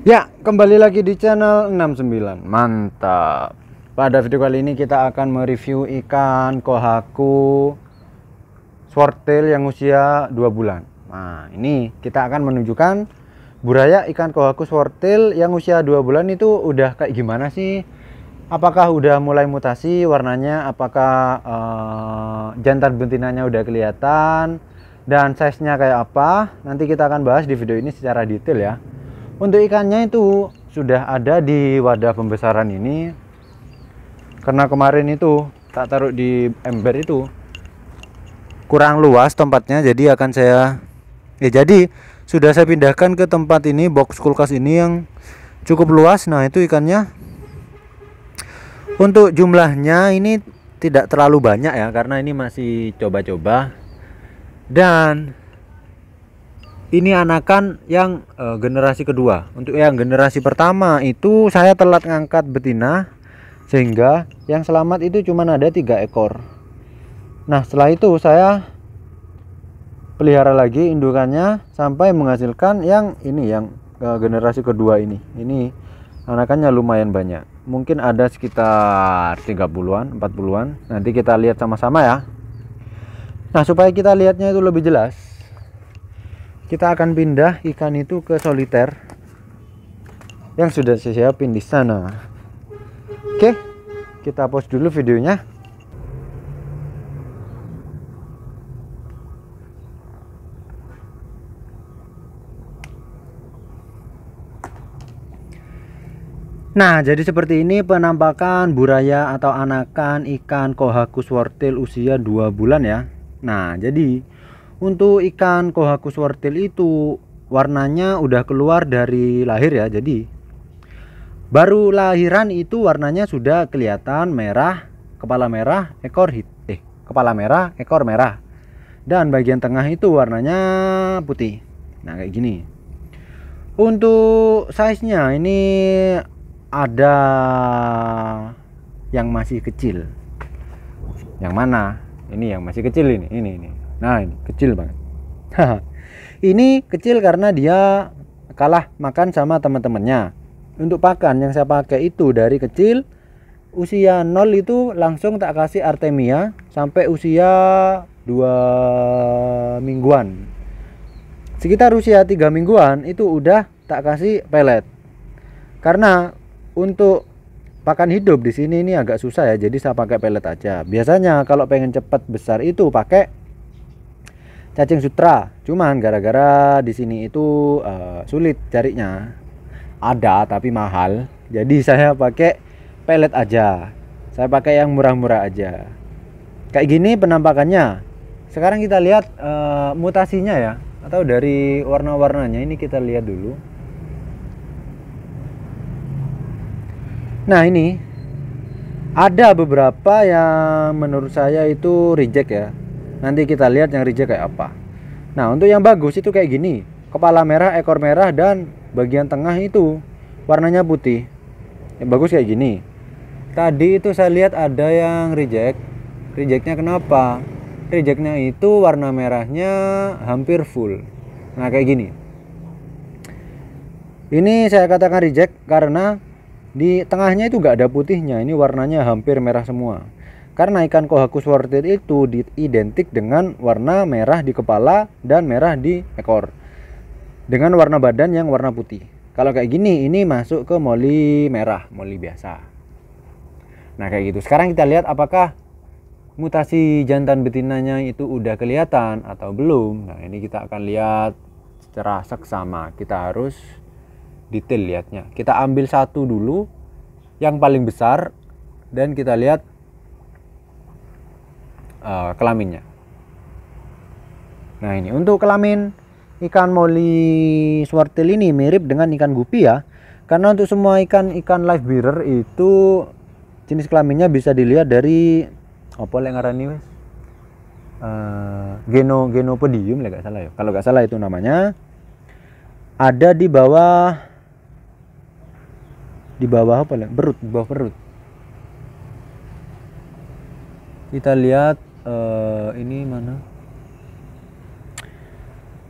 Ya, kembali lagi di channel 69. Mantap. Pada video kali ini kita akan mereview ikan kohaku swordtail yang usia 2 bulan. Nah, ini kita akan menunjukkan buraya ikan kohaku swordtail yang usia 2 bulan itu udah kayak gimana sih? Apakah udah mulai mutasi warnanya? Apakah uh, jantan betinanya udah kelihatan? Dan size-nya kayak apa? Nanti kita akan bahas di video ini secara detail ya. Untuk ikannya itu sudah ada di wadah pembesaran ini. Karena kemarin itu tak taruh di ember itu kurang luas tempatnya jadi akan saya ya jadi sudah saya pindahkan ke tempat ini box kulkas ini yang cukup luas nah itu ikannya untuk jumlahnya ini tidak terlalu banyak ya karena ini masih coba-coba dan ini anakan yang e, generasi kedua. Untuk yang generasi pertama itu saya telat ngangkat betina sehingga yang selamat itu cuma ada tiga ekor. Nah setelah itu saya pelihara lagi indukannya sampai menghasilkan yang ini yang e, generasi kedua ini. Ini anakannya lumayan banyak. Mungkin ada sekitar 30-an, 40-an. Nanti kita lihat sama-sama ya. Nah, supaya kita lihatnya itu lebih jelas, kita akan pindah ikan itu ke soliter yang sudah saya siapin di sana oke kita pause dulu videonya Nah, jadi seperti ini penampakan buraya atau anakan ikan kohaku swartel usia 2 bulan ya. Nah, jadi untuk ikan Kohaku swartil itu warnanya udah keluar dari lahir ya jadi baru lahiran itu warnanya sudah kelihatan merah kepala merah ekor hit eh kepala merah ekor merah dan bagian tengah itu warnanya putih nah kayak gini untuk size nya ini ada yang masih kecil yang mana ini yang masih kecil ini ini ini Nah, ini kecil banget. ini kecil karena dia kalah makan sama teman-temannya. Untuk pakan yang saya pakai itu dari kecil usia nol itu langsung tak kasih artemia sampai usia dua mingguan. Sekitar usia tiga mingguan itu udah tak kasih pelet. Karena untuk pakan hidup di sini ini agak susah ya, jadi saya pakai pelet aja. Biasanya kalau pengen cepat besar itu pakai cacing sutra cuman gara-gara di sini itu uh, sulit carinya ada tapi mahal jadi saya pakai pelet aja saya pakai yang murah-murah aja kayak gini penampakannya sekarang kita lihat uh, mutasinya ya atau dari warna-warnanya ini kita lihat dulu nah ini ada beberapa yang menurut saya itu reject ya Nanti kita lihat yang reject kayak apa. Nah, untuk yang bagus itu kayak gini. Kepala merah, ekor merah dan bagian tengah itu warnanya putih. Yang bagus kayak gini. Tadi itu saya lihat ada yang reject. Rejectnya kenapa? Rejectnya itu warna merahnya hampir full. Nah, kayak gini. Ini saya katakan reject karena di tengahnya itu nggak ada putihnya. Ini warnanya hampir merah semua. Karena ikan Kohaku swordtail itu identik dengan warna merah di kepala dan merah di ekor. Dengan warna badan yang warna putih. Kalau kayak gini ini masuk ke moli merah, moli biasa. Nah, kayak gitu. Sekarang kita lihat apakah mutasi jantan betinanya itu udah kelihatan atau belum. Nah, ini kita akan lihat secara seksama. Kita harus detail lihatnya. Kita ambil satu dulu yang paling besar dan kita lihat Eh, kelaminnya. Nah ini untuk kelamin ikan molly swartil ini mirip dengan ikan guppy ya. Karena untuk semua ikan-ikan live bearer itu jenis kelaminnya bisa dilihat dari apa yang ngarani wes? Uh, geno genopodium lah gak salah ya. Kalau gak salah itu namanya. Ada di bawah di bawah apa lagi? Berut, di bawah perut. Kita lihat uh, ini mana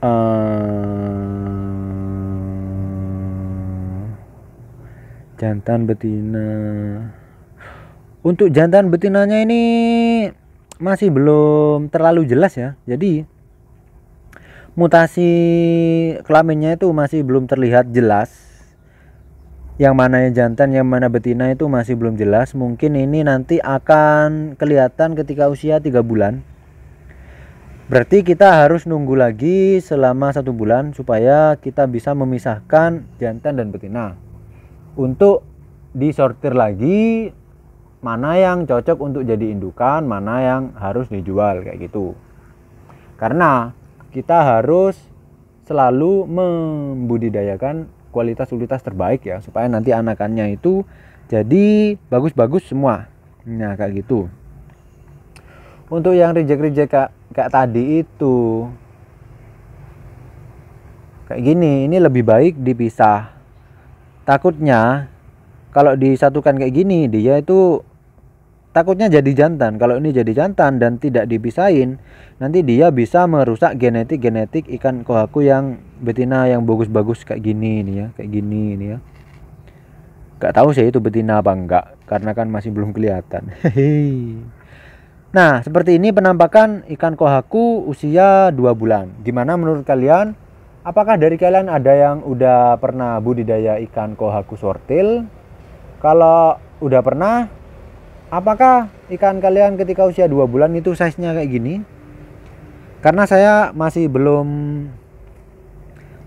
uh, jantan betina untuk jantan betinanya ini masih belum terlalu jelas ya jadi mutasi kelaminnya itu masih belum terlihat jelas yang mana yang jantan yang mana betina itu masih belum jelas mungkin ini nanti akan kelihatan ketika usia tiga bulan berarti kita harus nunggu lagi selama satu bulan supaya kita bisa memisahkan jantan dan betina untuk disortir lagi mana yang cocok untuk jadi indukan mana yang harus dijual kayak gitu karena kita harus selalu membudidayakan kualitas-kualitas terbaik ya supaya nanti anakannya itu jadi bagus-bagus semua nah kayak gitu untuk yang reject-reject kayak kak tadi itu kayak gini ini lebih baik dipisah takutnya kalau disatukan kayak gini dia itu takutnya jadi jantan kalau ini jadi jantan dan tidak dipisahin nanti dia bisa merusak genetik-genetik ikan kohaku yang betina yang bagus-bagus kayak gini ini ya kayak gini ini ya nggak tahu sih itu betina apa enggak karena kan masih belum kelihatan nah seperti ini penampakan ikan kohaku usia dua bulan gimana menurut kalian apakah dari kalian ada yang udah pernah budidaya ikan kohaku sortil kalau udah pernah apakah ikan kalian ketika usia dua bulan itu size nya kayak gini karena saya masih belum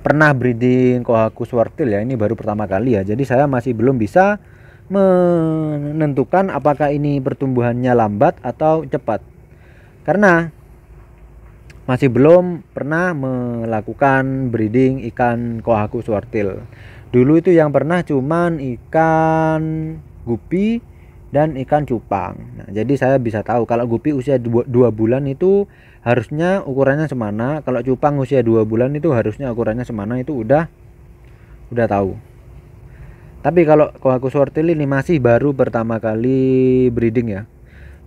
pernah breeding Kohaku Swartil ya ini baru pertama kali ya jadi saya masih belum bisa menentukan apakah ini pertumbuhannya lambat atau cepat karena masih belum pernah melakukan breeding ikan Kohaku Swartil dulu itu yang pernah cuman ikan gupi dan ikan cupang. Nah, jadi saya bisa tahu kalau gupi usia 2 bulan itu harusnya ukurannya semana, kalau cupang usia 2 bulan itu harusnya ukurannya semana itu udah udah tahu. Tapi kalau aku hortili ini masih baru pertama kali breeding ya.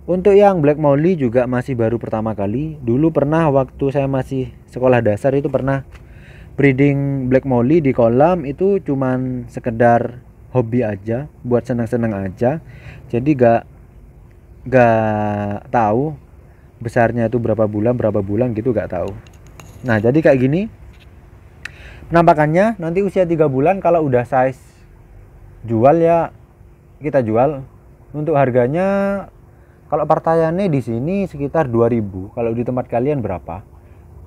Untuk yang Black Molly juga masih baru pertama kali. Dulu pernah waktu saya masih sekolah dasar itu pernah breeding Black Molly di kolam itu cuman sekedar hobi aja buat senang-senang aja jadi gak gak tahu besarnya itu berapa bulan berapa bulan gitu gak tahu nah jadi kayak gini penampakannya nanti usia tiga bulan kalau udah size jual ya kita jual untuk harganya kalau partaiannya di sini sekitar 2000 kalau di tempat kalian berapa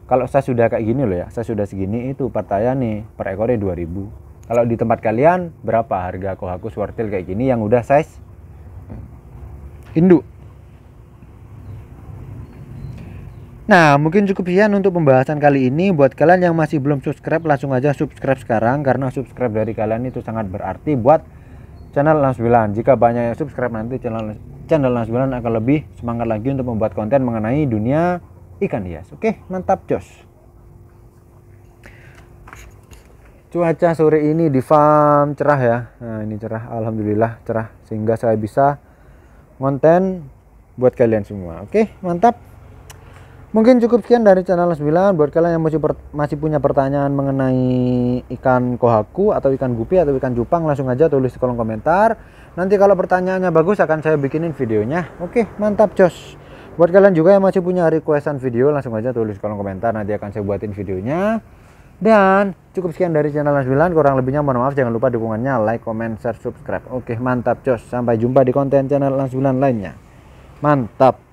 kalau saya sudah kayak gini loh ya saya sudah segini itu partaian nih per ekornya 2000 kalau di tempat kalian berapa harga kohaku swartil kayak gini yang udah size induk? Nah, mungkin cukup sekian untuk pembahasan kali ini. Buat kalian yang masih belum subscribe, langsung aja subscribe sekarang karena subscribe dari kalian itu sangat berarti buat channel Nasbilan. Jika banyak yang subscribe nanti channel channel Nasbilan akan lebih semangat lagi untuk membuat konten mengenai dunia ikan hias. Oke, mantap, Jos. cuaca sore ini di farm cerah ya nah ini cerah alhamdulillah cerah sehingga saya bisa konten buat kalian semua oke mantap mungkin cukup sekian dari channel 9 buat kalian yang masih, masih punya pertanyaan mengenai ikan kohaku atau ikan gupi atau ikan jupang langsung aja tulis di kolom komentar nanti kalau pertanyaannya bagus akan saya bikinin videonya oke mantap jos buat kalian juga yang masih punya requestan video langsung aja tulis di kolom komentar nanti akan saya buatin videonya dan cukup sekian dari channel 9. Kurang lebihnya mohon maaf. Jangan lupa dukungannya like, comment, share, subscribe. Oke mantap cos. Sampai jumpa di konten channel 9 lainnya. Mantap.